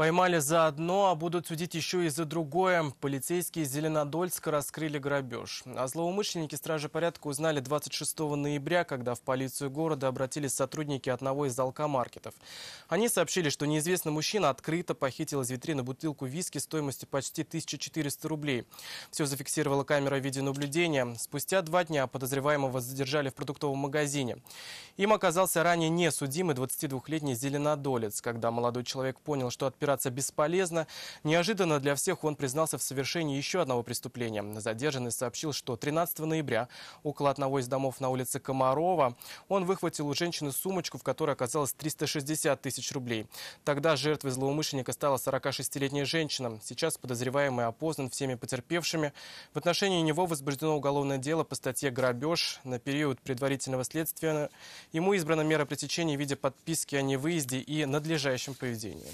Поймали за одно, а будут судить еще и за другое. Полицейские из Зеленодольска раскрыли грабеж. А злоумышленники стражи порядка узнали 26 ноября, когда в полицию города обратились сотрудники одного из алкомаркетов. Они сообщили, что неизвестный мужчина открыто похитил из витрины бутылку виски стоимостью почти 1400 рублей. Все зафиксировала камера видеонаблюдения. Спустя два дня подозреваемого задержали в продуктовом магазине. Им оказался ранее несудимый 22-летний зеленодолец. Когда молодой человек понял, что отпирается отпираться бесполезно. Неожиданно для всех он признался в совершении еще одного преступления. Задержанный сообщил, что 13 ноября около одного из домов на улице Комарова он выхватил у женщины сумочку, в которой оказалось 360 тысяч рублей. Тогда жертвой злоумышленника стала 46-летняя женщина. Сейчас подозреваемый опознан всеми потерпевшими. В отношении него возбуждено уголовное дело по статье «Грабеж». На период предварительного следствия ему избрана мера пресечения в виде подписки о невыезде и надлежащем поведении.